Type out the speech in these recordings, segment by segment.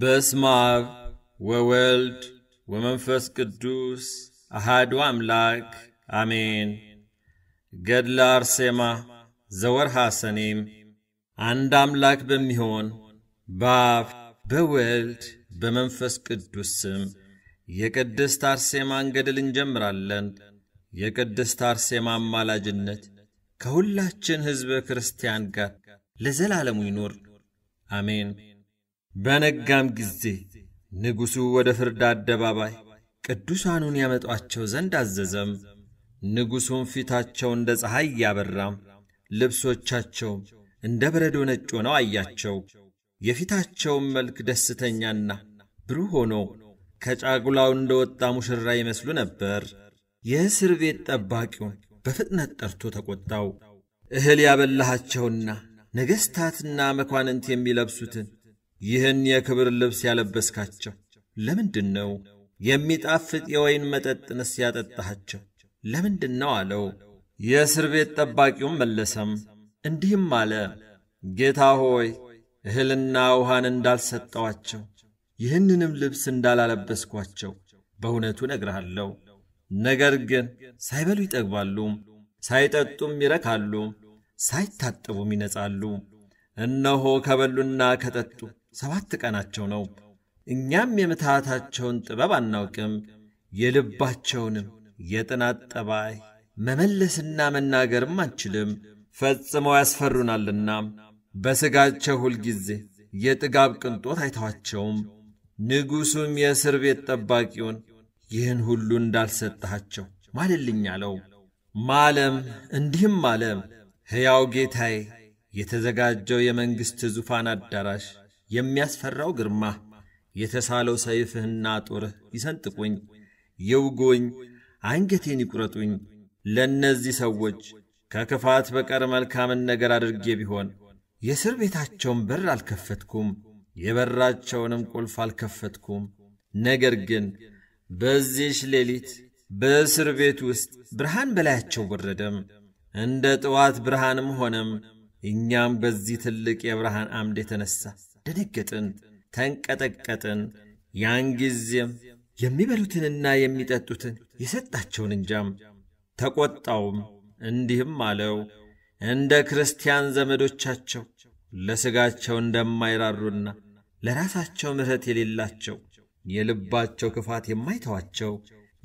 በስመ አብ ወወልድ ወመንፈስ ቅዱስ አሃዱ አምላክ አሜን። ገድለ አርሴማ ዘወርሃ ሰኔም። አንድ አምላክ በሚሆን በአብ በወልድ በመንፈስ ቅዱስ ስም የቅድስት አርሴማን ገድል እንጀምራለን። የቅድስት አርሴማ አማላጅነት ከሁላችን ሕዝበ ክርስቲያን ጋር ለዘላለሙ ይኖር አሜን። በነጋም ጊዜ ንጉሡ ወደ ፍርድ አደባባይ ቅዱሳኑን ያመጧቸው ዘንድ አዘዘም። ንጉሡም ፊታቸው እንደ ፀሐይ እያበራም ልብሶቻቸውም እንደ በረዶ ነጭ ሆነው አያቸው። የፊታቸውም መልክ ደስተኛና ብሩህ ሆኖ ከጫጉላው እንደ ወጣ ሙሽራ ይመስሉ ነበር። የእስር ቤት ጠባቂውን በፍጥነት ጠርቶ ተቈጣው። እህል ያበላሃቸውና ነገሥታትና መኳንንት የሚለብሱትን ይህን የክብር ልብስ ያለበስካቸው ለምንድን ነው? የሚጣፍጥ የወይን መጠጥንስ ያጠጣሃቸው ለምንድን ነው አለው። የእስር ቤት ጠባቂውም መለሰም እንዲህም አለ፣ ጌታ ሆይ እህልና ውሃን እንዳልሰጠዋቸው ይህንንም ልብስ እንዳላለበስኳቸው በእውነቱ እነግርሃለሁ። ነገር ግን ሳይበሉ ይጠግባሉ፣ ሳይጠጡም ይረካሉ፣ ሳይታጠቡም ይነጻሉ። እነሆ ከበሉና ከጠጡ ሰባት ቀናቸው ነው። እኛም የምትሃታቸውን ጥበብ አናውቅም፣ የልባቸውንም የጥናት ጠባይ መመለስና መናገርም አንችልም። ፈጽመው ያስፈሩናልና በሥጋቸው ሁልጊዜ የጥጋብ ቅንጦት አይተዋቸውም። ንጉሡም የእስር ቤት ጠባቂውን ይህን ሁሉ እንዳልሰጠሃቸው ማልልኝ አለው። ማለም እንዲህም አለ፣ ሕያው ጌታዬ የተዘጋጀው የመንግሥት ዙፋን አዳራሽ የሚያስፈራው ግርማህ የተሳለው ሰይፍህና ጦርህ ይሰንጥቁኝ፣ ይውጉኝ፣ አንገቴን ይቁረጡኝ። ለእነዚህ ሰዎች ከክፋት በቀር መልካምን ነገር አድርጌ ቢሆን የእስር ቤታቸውን በር አልከፈትኩም፣ የበራቸውንም ቁልፍ አልከፈትኩም። ነገር ግን በዚች ሌሊት በእስር ቤት ውስጥ ብርሃን በላያቸው ወረደም፣ እንደ ጥዋት ብርሃንም ሆነም። እኛም በዚህ ትልቅ የብርሃን አምድ የተነሳ። ደነገጥን፣ ተንቀጠቀጥን። ያን ጊዜም የሚበሉትንና የሚጠጡትን የሰጣቸውን እንጃም ተቆጣውም፣ እንዲህም አለው እንደ ክርስቲያን ዘመዶቻቸው ለሥጋቸው እንደማይራሩና ለራሳቸው ምሕረት የሌላቸው የልባቸው ክፋት የማይተዋቸው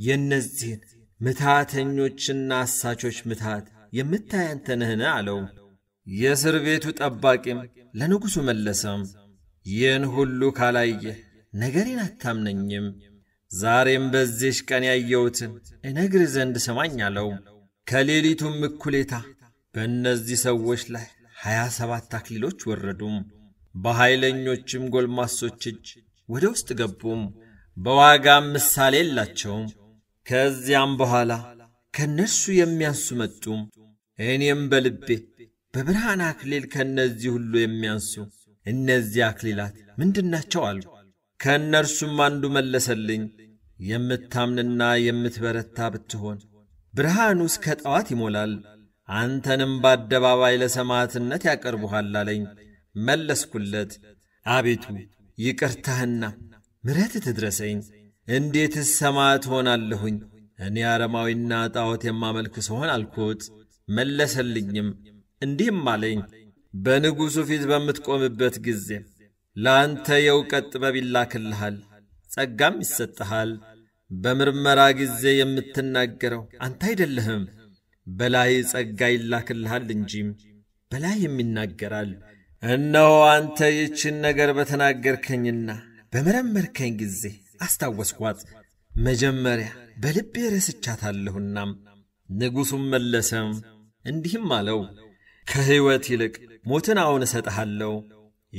የእነዚህን ምትሃተኞችና አሳቾች ምትሃት የምታይ አንተ ነህን? አለው። የእስር ቤቱ ጠባቂም ለንጉሡ መለሰም ይህን ሁሉ ካላየህ ነገሬን አታምነኝም። ዛሬም በዚሽ ቀን ያየሁትን እነግር ዘንድ ስማኝ አለው። ከሌሊቱም እኩሌታ በእነዚህ ሰዎች ላይ ሀያ ሰባት አክሊሎች ወረዱም። በኃይለኞችም ጎልማሶች እጅ ወደ ውስጥ ገቡም። በዋጋም ምሳሌ የላቸውም። ከዚያም በኋላ ከእነርሱ የሚያንሱ መጡም። እኔም በልቤ በብርሃን አክሊል ከእነዚህ ሁሉ የሚያንሱ እነዚህ አክሊላት ምንድናቸው አሉ። ከእነርሱም አንዱ መለሰልኝ፣ የምታምንና የምትበረታ ብትሆን ብርሃኑ እስከ ጠዋት ይሞላል፣ አንተንም በአደባባይ ለሰማዕትነት ያቀርቡሃል አለኝ። መለስኩለት፣ አቤቱ ይቅርታህና ምረት ትድረሰኝ፣ እንዴትስ ሰማዕት ሆናለሁኝ? እኔ አረማዊና ጣዖት የማመልክ ስሆን አልኩት። መለሰልኝም እንዲህም አለኝ በንጉሡ ፊት በምትቆምበት ጊዜ ለአንተ የእውቀት ጥበብ ይላክልሃል፣ ጸጋም ይሰጥሃል። በምርመራ ጊዜ የምትናገረው አንተ አይደለህም፣ በላይ ጸጋ ይላክልሃል እንጂም በላይም ይናገራል። እነሆ አንተ ይችን ነገር በተናገርከኝና በመረመርከኝ ጊዜ አስታወስኳት፣ መጀመሪያ በልቤ ረስቻታለሁና። ንጉሡም መለሰም እንዲህም አለው ከሕይወት ይልቅ ሞትን አሁን እሰጥሃለሁ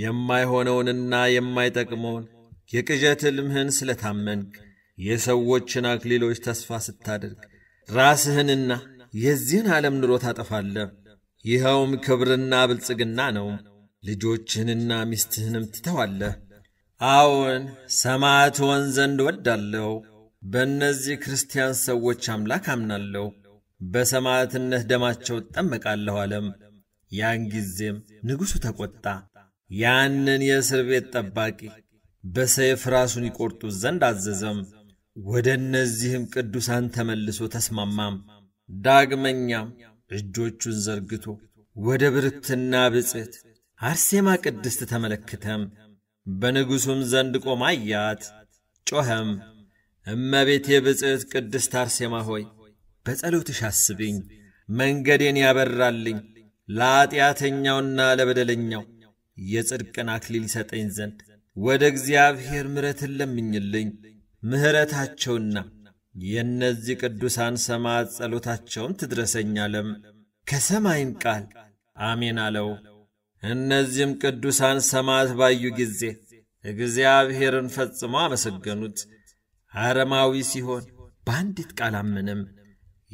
የማይሆነውንና የማይጠቅመውን የቅዠት ሕልምህን ታመንክ የሰዎችን አክሊሎች ተስፋ ስታደርግ ራስህንና የዚህን ዓለም ኑሮ ታጠፋለህ። ይኸውም ክብርና ብልጽግና ነው። ልጆችህንና ሚስትህንም ትተዋለህ። አዎን ሰማዕት ሆን ዘንድ ወዳለሁ። በእነዚህ ክርስቲያን ሰዎች አምላክ አምናለሁ። በሰማዕትነት ደማቸው እጠመቃለሁ አለም። ያን ጊዜም ንጉሡ ተቆጣ። ያንን የእስር ቤት ጠባቂ በሰይፍ ራሱን ይቈርጡት ዘንድ አዘዘም። ወደ እነዚህም ቅዱሳን ተመልሶ ተስማማም። ዳግመኛም እጆቹን ዘርግቶ ወደ ብርክትና ብጽት አርሴማ ቅድስት ተመለክተም በንጉሡም ዘንድ ቆማ አያት፣ ጮኸም፣ እመቤቴ ብጽዕት ቅድስት አርሴማ ሆይ በጸሎትሽ አስብኝ፣ መንገዴን ያበራልኝ ለኀጢአተኛውና ለበደለኛው የጽድቅን አክሊል ይሰጠኝ ዘንድ ወደ እግዚአብሔር ምረትን ለምኝልኝ። ምሕረታቸውና የእነዚህ ቅዱሳን ሰማዕት ጸሎታቸውም ትድረሰኝ አለም። ከሰማይም ቃል አሜን አለው። እነዚህም ቅዱሳን ሰማዕት ባዩ ጊዜ እግዚአብሔርን ፈጽሞ አመሰገኑት። አረማዊ ሲሆን በአንዲት ቃል አምንም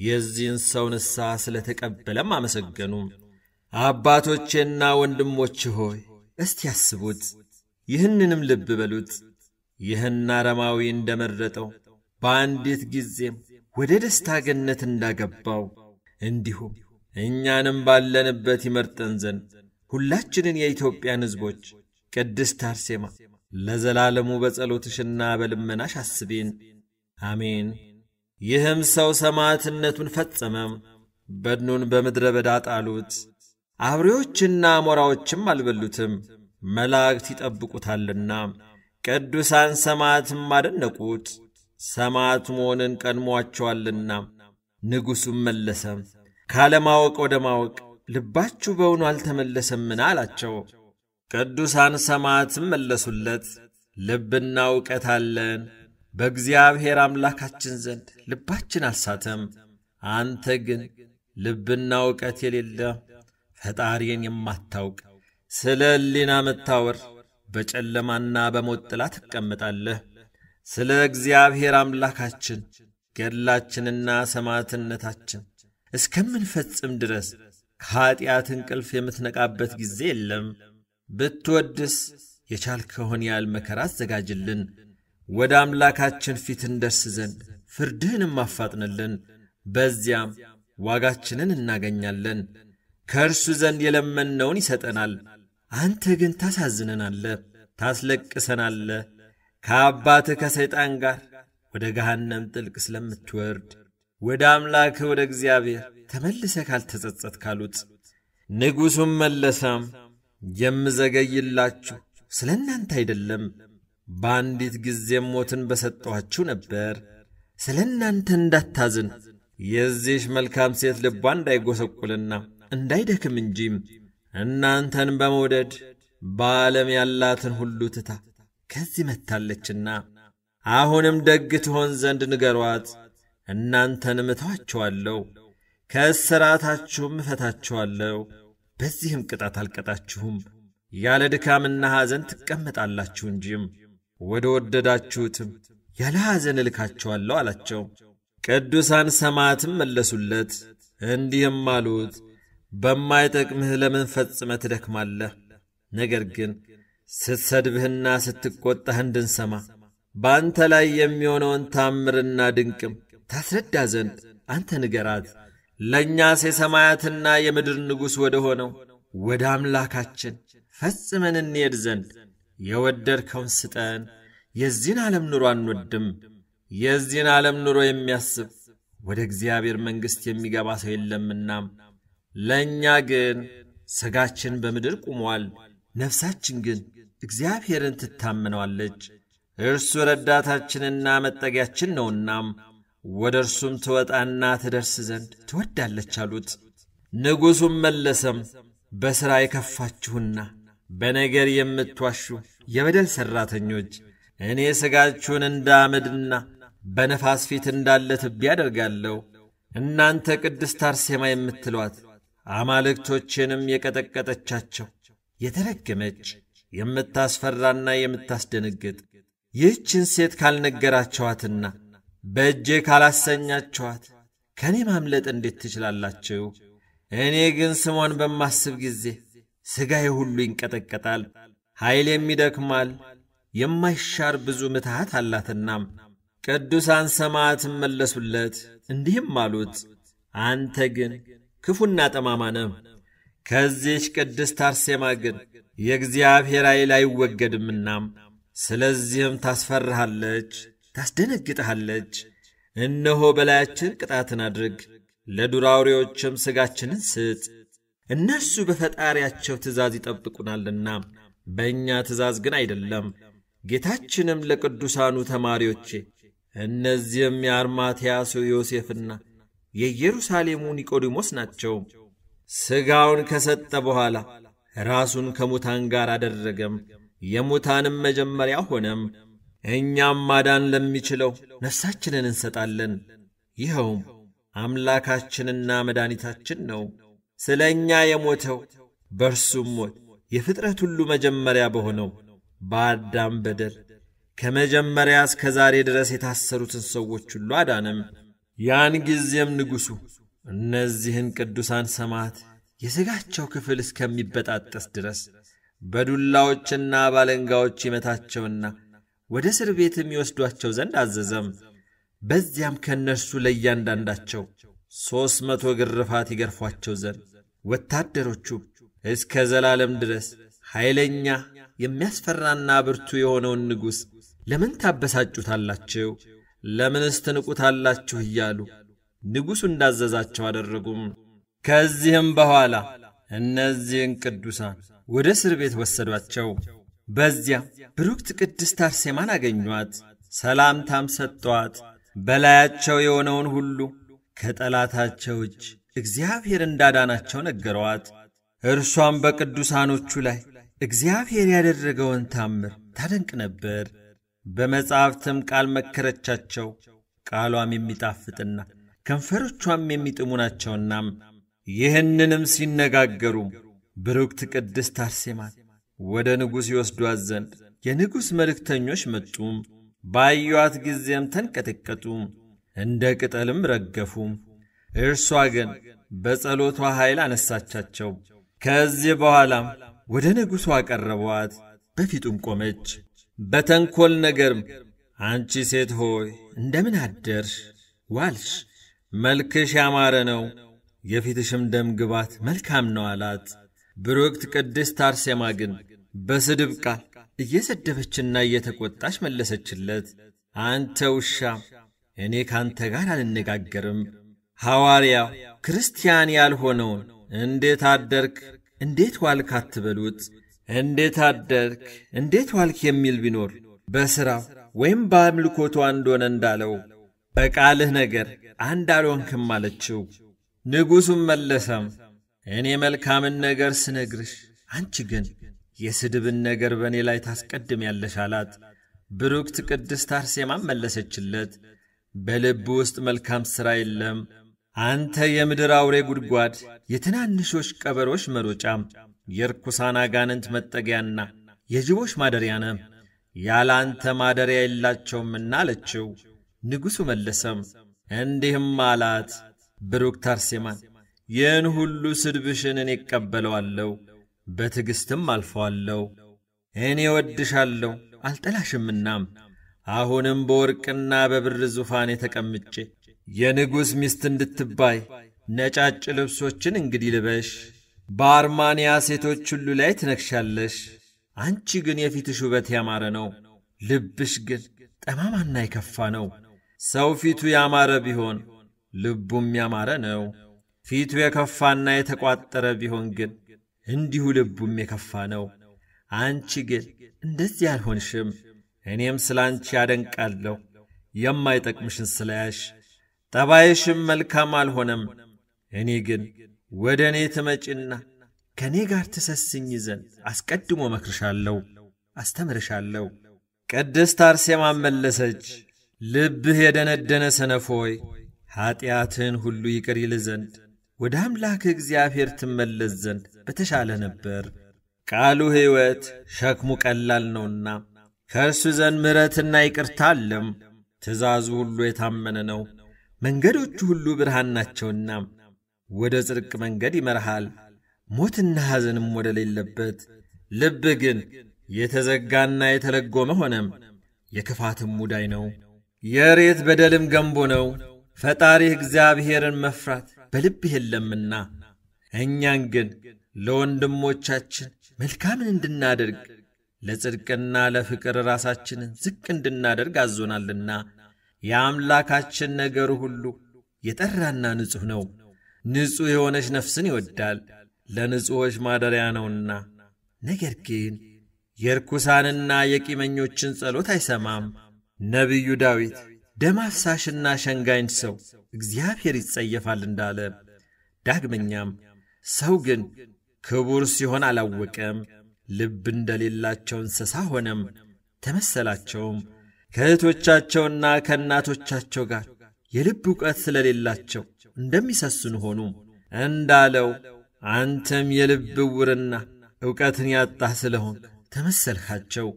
የዚህን ሰው ንስሐ ስለተቀበለም አመሰገኑም አባቶቼና ወንድሞች ሆይ እስቲ ያስቡት፣ ይህንንም ልብ በሉት። ይህን አረማዊ እንደ መረጠው በአንዲት ጊዜም ወደ ደስታ ገነት እንዳገባው እንዲሁም እኛንም ባለንበት ይመርጠን ዘንድ ሁላችንን የኢትዮጵያን ሕዝቦች ቅድስት አርሴማ ለዘላለሙ በጸሎትሽና በልመናሽ አስቢን አሜን። ይህም ሰው ሰማዕትነቱን ፈጸመም። በድኑን በምድረ በዳ ጣሉት። አብሬዎችና አሞራዎችም አልበሉትም፣ መላእክት ይጠብቁታልና። ቅዱሳን ሰማዕትም አደነቁት፣ ሰማዕት መሆንን ቀድሟቸዋልና። ንጉሡም መለሰ፣ ካለማወቅ ወደ ማወቅ ልባችሁ በውኑ አልተመለሰምን? አላቸው። ቅዱሳን ሰማዕትም መለሱለት፣ ልብና እውቀት አለን በእግዚአብሔር አምላካችን ዘንድ ልባችን አልሳተም። አንተ ግን ልብና እውቀት የሌለ ፈጣሪን የማታውቅ ስለ ሕሊና መታወር በጨለማና በሞት ጥላ ትቀመጣለህ። ስለ እግዚአብሔር አምላካችን ገድላችንና ሰማዕትነታችን እስከምንፈጽም ድረስ ከኀጢአት እንቅልፍ የምትነቃበት ጊዜ የለም። ብትወድስ የቻልከውን ያህል መከራ አዘጋጅልን፣ ወደ አምላካችን ፊት እንደርስ ዘንድ ፍርድህንም አፋጥንልን፣ በዚያም ዋጋችንን እናገኛለን። ከእርሱ ዘንድ የለመንነውን ይሰጠናል። አንተ ግን ታሳዝነናለህ፣ ታስለቅሰናለህ። ከአባትህ ከሰይጣን ጋር ወደ ገሃነም ጥልቅ ስለምትወርድ ወደ አምላክህ ወደ እግዚአብሔር ተመልሰ ካልተጸጸት ካሉት ንጉሡም መለሰም የምዘገይላችሁ ስለ እናንተ አይደለም፣ በአንዲት ጊዜም ሞትን በሰጠኋችሁ ነበር። ስለ እናንተ እንዳታዝን የዚህሽ መልካም ሴት ልቧ እንዳይጎሰቁልና እንዳይደክም እንጂ እናንተን በመውደድ በዓለም ያላትን ሁሉ ትታ ከዚህ መታለችና አሁንም ደግ ትሆን ዘንድ ንገሯት፣ እናንተንም እተዋችኋለሁ፣ ከእስራታችሁም እፈታችኋለሁ፣ በዚህም ቅጣት አልቀጣችሁም፣ ያለ ድካምና ሐዘን ትቀመጣላችሁ እንጂም ወደ ወደዳችሁትም ያለ ሐዘን እልካችኋለሁ አላቸው። ቅዱሳን ሰማዕትም መለሱለት እንዲህም አሉት በማይጠቅምህ ለምን ፈጽመ ትደክማለህ? ነገር ግን ስትሰድብህና ስትቆጣህ እንድንሰማ በአንተ ላይ የሚሆነውን ታምርና ድንቅም ታስረዳ ዘንድ አንተ ንገራት። ለእኛስ የሰማያትና የምድር ንጉሥ ወደ ሆነው ወደ አምላካችን ፈጽመን እንሄድ ዘንድ የወደድከውን ስጠን። የዚህን ዓለም ኑሮ አንወድም። የዚህን ዓለም ኑሮ የሚያስብ ወደ እግዚአብሔር መንግሥት የሚገባ ሰው የለምናም። ለእኛ ግን ሥጋችን በምድር ቁሟል ነፍሳችን ግን እግዚአብሔርን ትታምነዋለች። እርሱ ረዳታችንና መጠጊያችን ነውናም ወደ እርሱም ትወጣና ትደርስ ዘንድ ትወዳለች አሉት። ንጉሡም መለሰም በሥራ የከፋችሁና በነገር የምትዋሹ የበደል ሠራተኞች እኔ ሥጋችሁን እንደ አመድና በነፋስ ፊት እንዳለ ትቢያ አደርጋለሁ። እናንተ ቅድስት አርሴማ የምትሏት አማልክቶችንም የቀጠቀጠቻቸው የተረገመች የምታስፈራና የምታስደነግጥ ይህችን ሴት ካልነገራቸዋትና በእጄ ካላሰኛቸዋት ከእኔ ማምለጥ እንዴት ትችላላችሁ? እኔ ግን ስሟን በማስብ ጊዜ ሥጋዬ ሁሉ ይንቀጠቀጣል፣ ኃይሌም ይደክማል። የማይሻር ብዙ ምትሃት አላትናም። ቅዱሳን ሰማዕት መለሱለት፣ እንዲህም አሉት አንተ ግን ክፉና ጠማማ ነ ከዚህች ቅድስት አርሴማ ግን የእግዚአብሔር ኃይል አይወገድምና ስለዚህም ታስፈርሃለች፣ ታስደነግጥሃለች። እነሆ በላያችን ቅጣትን አድርግ፣ ለዱር አውሬዎችም ሥጋችንን ስጥ። እነሱ በፈጣሪያቸው ትእዛዝ ይጠብቁናልና በእኛ ትእዛዝ ግን አይደለም። ጌታችንም ለቅዱሳኑ ተማሪዎቼ እነዚህም የአርማትያስ ዮሴፍና የኢየሩሳሌሙ ኒቆዲሞስ ናቸው። ሥጋውን ከሰጠ በኋላ ራሱን ከሙታን ጋር አደረገም፣ የሙታንም መጀመሪያ ሆነም። እኛም ማዳን ለሚችለው ነፍሳችንን እንሰጣለን። ይኸውም አምላካችንና መድኃኒታችን ነው። ስለ እኛ የሞተው በእርሱም ሞት የፍጥረት ሁሉ መጀመሪያ በሆነው በአዳም በደል ከመጀመሪያ እስከ ዛሬ ድረስ የታሰሩትን ሰዎች ሁሉ አዳነም። ያን ጊዜም ንጉሡ እነዚህን ቅዱሳን ሰማት የሥጋቸው ክፍል እስከሚበጣጠስ ድረስ በዱላዎችና ባለንጋዎች ይመታቸውና ወደ እስር ቤትም ይወስዷቸው ዘንድ አዘዘም። በዚያም ከእነርሱ ለእያንዳንዳቸው ሦስት መቶ ግርፋት ይገርፏቸው ዘንድ ወታደሮቹ እስከ ዘላለም ድረስ ኃይለኛ የሚያስፈራና ብርቱ የሆነውን ንጉሥ ለምን ታበሳጩታላችሁ? ለምንስ ትንቁታላችሁ እያሉ ንጉሡ እንዳዘዛቸው አደረጉም። ከዚህም በኋላ እነዚህን ቅዱሳን ወደ እስር ቤት ወሰዷቸው። በዚያ ብሩክት ቅድስት አርሴማን አገኟት። ሰላምታም ሰጥቷት በላያቸው የሆነውን ሁሉ ከጠላታቸው እጅ እግዚአብሔር እንዳዳናቸው ነገረዋት። እርሷም በቅዱሳኖቹ ላይ እግዚአብሔር ያደረገውን ታምር ታደንቅ ነበር። በመጻሕፍትም ቃል መከረቻቸው። ቃሏም የሚጣፍጥና ከንፈሮቿም የሚጥሙ ናቸውና ይህንንም ሲነጋገሩ ብሩክት ቅድስት አርሴማን ወደ ንጉሥ ይወስዷት ዘንድ የንጉሥ መልእክተኞች መጡ። ባዩዋት ጊዜም ተንቀጠቀጡ፣ እንደ ቅጠልም ረገፉ። እርሷ ግን በጸሎቷ ኃይል አነሳቻቸው። ከዚህ በኋላም ወደ ንጉሡ አቀረቧት፣ በፊቱም ቆመች። በተንኰል ነገርም አንቺ ሴት ሆይ እንደምን አደርሽ ዋልሽ፣ መልክሽ ያማረ ነው፣ የፊትሽም ደም ግባት መልካም ነው አላት። ብሩክት ቅድስት አርሴማ ግን በስድብ ቃል እየሰደበችና እየተቆጣች መለሰችለት። አንተ ውሻ፣ እኔ ካንተ ጋር አልነጋገርም። ሐዋርያ ክርስቲያን ያልሆነውን እንዴት አደርክ እንዴት ዋልክ አትበሉት። እንዴት አደርክ፣ እንዴት ዋልክ የሚል ቢኖር በሥራው ወይም በአምልኮቱ አንድ ሆነ እንዳለው በቃልህ ነገር አንድ አልሆንክም አለችው። ንጉሡም መለሰም እኔ መልካምን ነገር ስነግርሽ፣ አንቺ ግን የስድብን ነገር በእኔ ላይ ያለሽ አላት። ብሩክት ቅድስት አርሴማም መለሰችለት በልብ ውስጥ መልካም ሥራ የለም አንተ የምድር አውሬ ጉድጓድ፣ የትናንሾች ቀበሮች መሮጫም የርኩሳን አጋንንት መጠጊያና የጅቦች ማደሪያ ነ ያለ አንተ ማደሪያ የላቸውምና አለችው። ንጉሡ መለሰም እንዲህም አላት፣ ብሩክ ታርሴማን ይህን ሁሉ ስድብሽን እኔ እቀበለዋለሁ፣ በትዕግሥትም አልፈዋለሁ። እኔ ወድሻለሁ አልጠላሽምናም። አሁንም በወርቅና በብር ዙፋን የተቀምጬ የንጉሥ ሚስት እንድትባይ ነጫጭ ልብሶችን እንግዲህ ልበሽ በአርማንያ ሴቶች ሁሉ ላይ ትነግሻለሽ። አንቺ ግን የፊትሽ ውበት ያማረ ነው፣ ልብሽ ግን ጠማማና የከፋ ነው። ሰው ፊቱ ያማረ ቢሆን ልቡም ያማረ ነው። ፊቱ የከፋና የተቋጠረ ቢሆን ግን እንዲሁ ልቡም የከፋ ነው። አንቺ ግን እንደዚህ አልሆንሽም። እኔም ስለ አንቺ ያደንቃለሁ የማይጠቅምሽን ስለያሽ፣ ጠባይሽም መልካም አልሆነም። እኔ ግን ወደ እኔ ትመጭና ከእኔ ጋር ትሰስኝ ዘንድ አስቀድሞ መክርሻለሁ፣ አስተምርሻለሁ። ቅድስት አርሴማን መለሰች፣ ልብህ የደነደነ ሰነፎይ ኀጢአትን ሁሉ ይቅር ይል ዘንድ ወደ አምላክ እግዚአብሔር ትመለስ ዘንድ በተሻለ ነበር። ቃሉ ሕይወት ሸክሙ ቀላል ነውና ከእርሱ ዘንድ ምሕረትና ይቅርታ አለም። ትእዛዙ ሁሉ የታመነ ነው፣ መንገዶቹ ሁሉ ብርሃን ናቸውና ወደ ጽድቅ መንገድ ይመርሃል፣ ሞትና ሐዘንም ሌለበት ልብ ግን የተዘጋና የተለጎመ ሆነም፣ የክፋትም ሙዳይ ነው፣ የሬት በደልም ገንቦ ነው። ፈጣሪህ እግዚአብሔርን መፍራት በልብህ የለምና እኛን ግን ለወንድሞቻችን መልካምን እንድናደርግ ለጽድቅና ለፍቅር ራሳችንን ዝቅ እንድናደርግ አዞናልና የአምላካችን ነገር ሁሉ የጠራና ንጹሕ ነው። ንጹሕ የሆነች ነፍስን ይወዳል ለንጹሖች ማደሪያ ነውና። ነገር ግን የርኩሳንና የቂመኞችን ጸሎት አይሰማም። ነቢዩ ዳዊት ደም አፍሳሽና ሸንጋኝ ሰው እግዚአብሔር ይጸየፋል እንዳለ፣ ዳግመኛም ሰው ግን ክቡር ሲሆን አላወቀም፣ ልብ እንደሌላቸው እንስሳ ሆነም ተመሰላቸውም። ከእህቶቻቸውና ከእናቶቻቸው ጋር የልብ ዕውቀት ስለሌላቸው እንደሚሰስኑ ሆኑ። እንዳለው አንተም የልብ ውርና ዕውቀትን ያጣህ ስለሆን ተመሰልካቸው።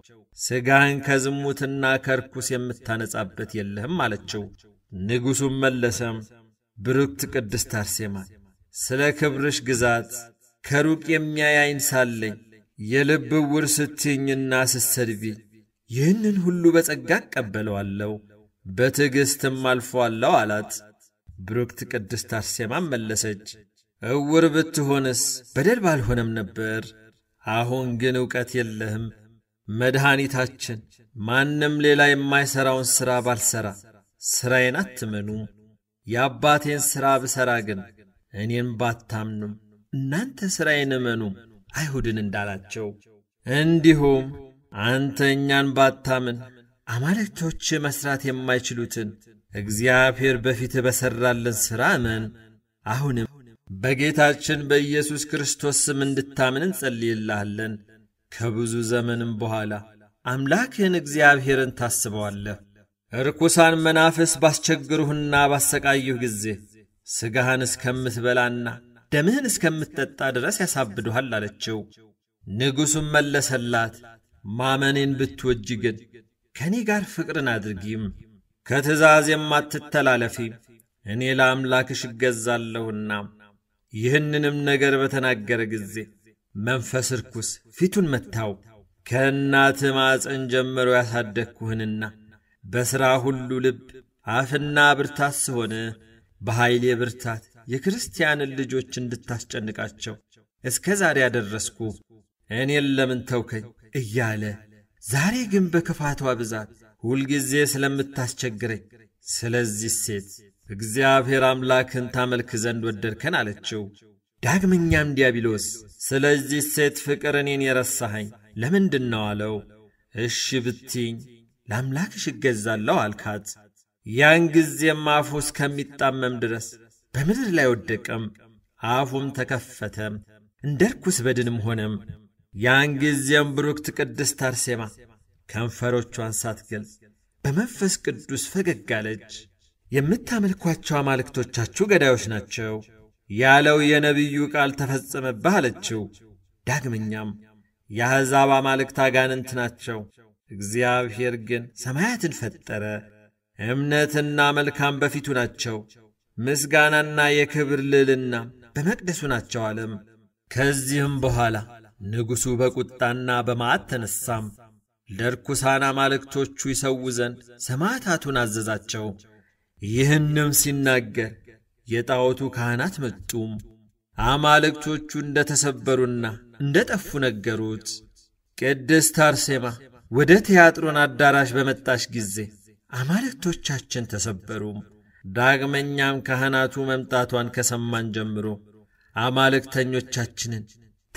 ሥጋህን ከዝሙትና ከርኩስ የምታነጻበት የለህም አለችው። ንጉሡም መለሰም ብሩክት ቅድስት አርሴማ ስለ ክብርሽ ግዛት ከሩቅ የሚያያይን ሳለኝ የልብ ውር ስትኝና ስትሰድቢ ይህንን ሁሉ በጸጋ እቀበለዋለሁ፣ በትዕግሥትም አልፈዋለሁ አላት። ብሩክት ቅድስት አርሴማም መለሰች፣ እውር ብትሆንስ በደል ባልሆነም ነበር። አሁን ግን ዕውቀት የለህም። መድኃኒታችን ማንም ሌላ የማይሠራውን ሥራ ባልሠራ ሥራዬን አትመኑ፣ የአባቴን ሥራ ብሠራ ግን እኔን ባታምኑም እናንተ ሥራዬን እመኑ አይሁድን እንዳላቸው እንዲሁም አንተ እኛን ባታምን አማልክቶች መሥራት የማይችሉትን እግዚአብሔር በፊት በሠራልን ሥራ እመን። አሁንም በጌታችን በኢየሱስ ክርስቶስ ስም እንድታምን እንጸልይልሃለን። ከብዙ ዘመንም በኋላ አምላክህን እግዚአብሔርን ታስበዋለህ። ርኩሳን መናፍስ ባስቸግሩህና ባሰቃዩህ ጊዜ ሥጋህን እስከምትበላና ደምህን እስከምትጠጣ ድረስ ያሳብዱሃል አለችው። ንጉሡም መለሰላት፣ ማመኔን ብትወጅ ግን ከእኔ ጋር ፍቅርን አድርጊም ከትእዛዝ የማትተላለፊ እኔ ለአምላክሽ እገዛለሁና ይህንንም ነገር በተናገረ ጊዜ መንፈስ ርኩስ ፊቱን መታው። ከእናት ማፀን ጀምሮ ያሳደግኩህንና በሥራ ሁሉ ልብ አፍና ብርታት ስሆነ በኃይሌ ብርታት የክርስቲያንን ልጆች እንድታስጨንቃቸው እስከ ዛሬ ያደረስኩ እኔን ለምን ተውከኝ እያለ ዛሬ ግን በክፋቷ ብዛት ሁልጊዜ ስለምታስቸግረኝ ስለዚህ ሴት እግዚአብሔር አምላክን ታመልክ ዘንድ ወደድከን አለችው። ዳግመኛም ዲያብሎስ ስለዚህ ሴት ፍቅር እኔን የረሳኸኝ ለምንድን ነው አለው። እሺ ብትኝ ለአምላክሽ እገዛለሁ አልካት። ያን ጊዜም አፉ እስከሚጣመም ድረስ በምድር ላይ ወደቀም፣ አፉም ተከፈተም፣ እንደ ርኩስ በድንም ሆነም። ያን ጊዜም ብሩክት ቅድስት አርሴማ ከንፈሮቿን ሳትገልጽ በመንፈስ ቅዱስ ፈገግ አለች። የምታመልኳቸው አማልክቶቻችሁ ገዳዮች ናቸው ያለው የነቢዩ ቃል ተፈጸመብህ አለችው። ዳግመኛም የአሕዛብ አማልክት አጋንንት ናቸው፣ እግዚአብሔር ግን ሰማያትን ፈጠረ። እምነትና መልካም በፊቱ ናቸው፣ ምስጋናና የክብር ልዕልና በመቅደሱ ናቸው አለም። ከዚህም በኋላ ንጉሡ በቁጣና በመዓት ተነሳም። ለርኩሳን አማልክቶቹ ይሰው ዘንድ ሰማዕታቱን አዘዛቸው። ይህንም ሲናገር የጣዖቱ ካህናት መጡም አማልክቶቹ እንደ ተሰበሩና እንደ ጠፉ ነገሩት። ቅድስት አርሴማ ወደ ቲያጥሮን አዳራሽ በመጣሽ ጊዜ አማልክቶቻችን ተሰበሩ። ዳግመኛም ካህናቱ መምጣቷን ከሰማን ጀምሮ አማልክተኞቻችንን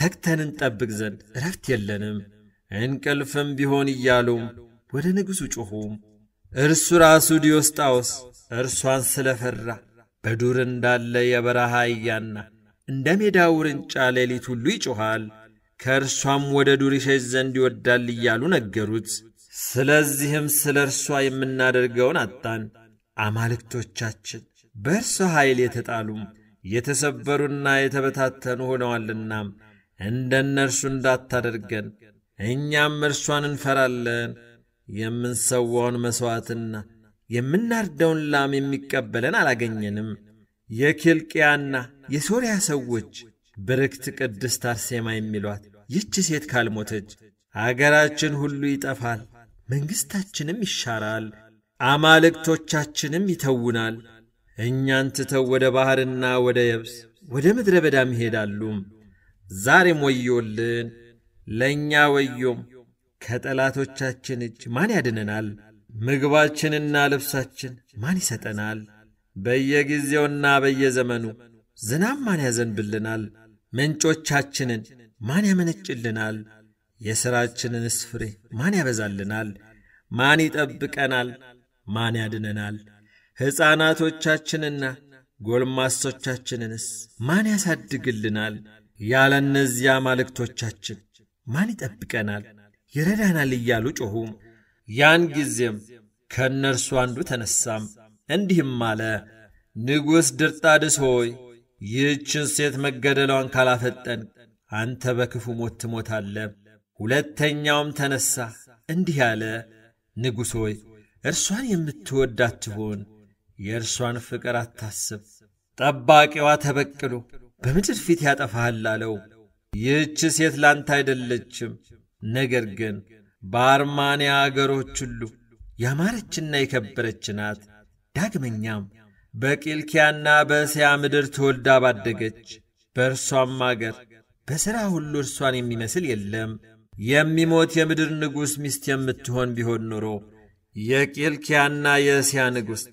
ተግተን እንጠብቅ ዘንድ እረፍት የለንም። እንቅልፍም ቢሆን እያሉ ወደ ንጉሡ ጩኹ። እርሱ ራሱ ዲዮስጣዎስ እርሷን ስለፈራ በዱር እንዳለ የበረሃ እያና እንደ ሜዳ ውርንጫ ሌሊት ሁሉ ይጮኻል፣ ከእርሷም ወደ ዱር ይሸሽ ዘንድ ይወዳል እያሉ ነገሩት። ስለዚህም ስለ እርሷ የምናደርገውን አጣን። አማልክቶቻችን በእርሷ ኃይል የተጣሉም የተሰበሩና የተበታተኑ ሆነዋልና እንደ እነርሱ እንዳታደርገን እኛም እርሷን እንፈራለን። የምንሰዋውን መሥዋዕትና የምናርደውን ላም የሚቀበለን አላገኘንም። የኪልቅያና የሶርያ ሰዎች ብርክት ቅድስት አርሴማ የሚሏት ይቺ ሴት ካልሞተች አገራችን ሁሉ ይጠፋል፣ መንግሥታችንም ይሻራል፣ አማልክቶቻችንም ይተውናል። እኛን ትተው ወደ ባሕርና ወደ የብስ ወደ ምድረ በዳም ይሄዳሉ። ዛሬም ወዮልን። ለእኛ ወዮም ከጠላቶቻችን እጅ ማን ያድነናል? ምግባችንና ልብሳችን ማን ይሰጠናል? በየጊዜውና በየዘመኑ ዝናብ ማን ያዘንብልናል? ምንጮቻችንን ማን ያመነጭልናል? የሥራችንንስ ፍሬ ማን ያበዛልናል? ማን ይጠብቀናል? ማን ያድነናል? ሕፃናቶቻችንና ጎልማሶቻችንንስ ማን ያሳድግልናል? ያለ እነዚያ አማልክቶቻችን ማን ይጠብቀናል? ይረዳናል እያሉ ጮኹ። ያን ጊዜም ከእነርሱ አንዱ ተነሳም እንዲህም አለ፣ ንጉሥ ድርጣድስ ሆይ ይህችን ሴት መገደሏን ካላፈጠን አንተ በክፉ ሞት ትሞታለ ሁለተኛውም ተነሳ እንዲህ አለ፣ ንጉሥ ሆይ እርሷን የምትወዳትሆን የእርሷን ፍቅር አታስብ፣ ጠባቂዋ ተበቅሎ በምድር ፊት ያጠፋሃል አለው። ይህች ሴት ላንተ አይደለችም፣ ነገር ግን በአርማንያ አገሮች ሁሉ ያማረችና የከበረች ናት። ዳግመኛም በቂልኪያና በእስያ ምድር ተወልዳ ባደገች፣ በእርሷም አገር በሥራ ሁሉ እርሷን የሚመስል የለም። የሚሞት የምድር ንጉሥ ሚስት የምትሆን ቢሆን ኖሮ የቂልኪያና የእስያ ንጉሥ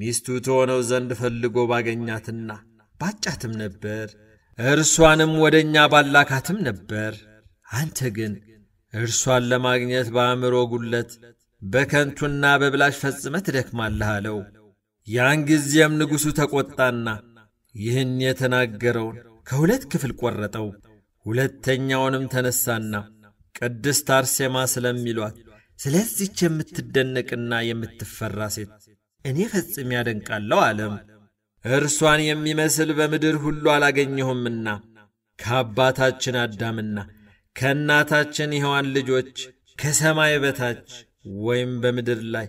ሚስቱ ትሆነው ዘንድ ፈልጎ ባገኛትና ባጫትም ነበር። እርሷንም ወደ እኛ ባላካትም ነበር። አንተ ግን እርሷን ለማግኘት በአእምሮ ጉለት በከንቱና በብላሽ ፈጽመ ትደክማለህ አለው። ያን ጊዜም ንጉሡ ተቈጣና ይህን የተናገረውን ከሁለት ክፍል ቈረጠው። ሁለተኛውንም ተነሳና ቅድስት አርሴማ ስለሚሏት ስለዚች የምትደነቅና የምትፈራ ሴት እኔ ፈጽሜ ያደንቃለሁ አለም። እርሷን የሚመስል በምድር ሁሉ አላገኘሁምና ከአባታችን አዳምና ከእናታችን ሔዋን ልጆች ከሰማይ በታች ወይም በምድር ላይ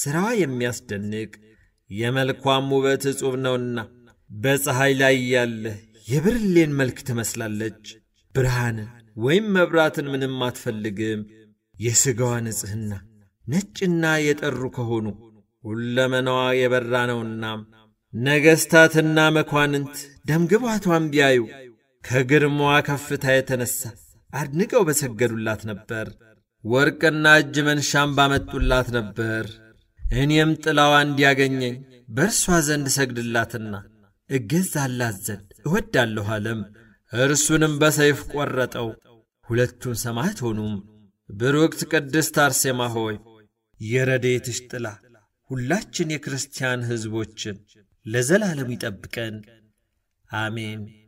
ሥራዋ የሚያስደንቅ የመልኳም ውበት ዕጹብ ነውና በፀሐይ ላይ ያለ የብርሌን መልክ ትመስላለች። ብርሃን ወይም መብራትን ምንም አትፈልግም። የሥጋዋ ንጽሕና ነጭና የጠሩ ከሆኑ ሁለመናዋ የበራ ነውና ነገሥታትና መኳንንት ደምግባቷን ቢያዩ ከግርማዋ ከፍታ የተነሣ አድንቀው በሰገዱላት ነበር። ወርቅና እጅ መንሻም ባመጡላት ነበር። እኔም ጥላዋ እንዲያገኘኝ በእርሷ ዘንድ እሰግድላትና እገዛላት ዘንድ እወዳለሁ አለም። እርሱንም በሰይፍ ቈረጠው። ሁለቱም ሰማዕት ሆኑም። ብሩክት ቅድስት አርሴማ ሆይ የረድኤትሽ ጥላ ሁላችን የክርስቲያን ሕዝቦችን لزلالم يطبقن امين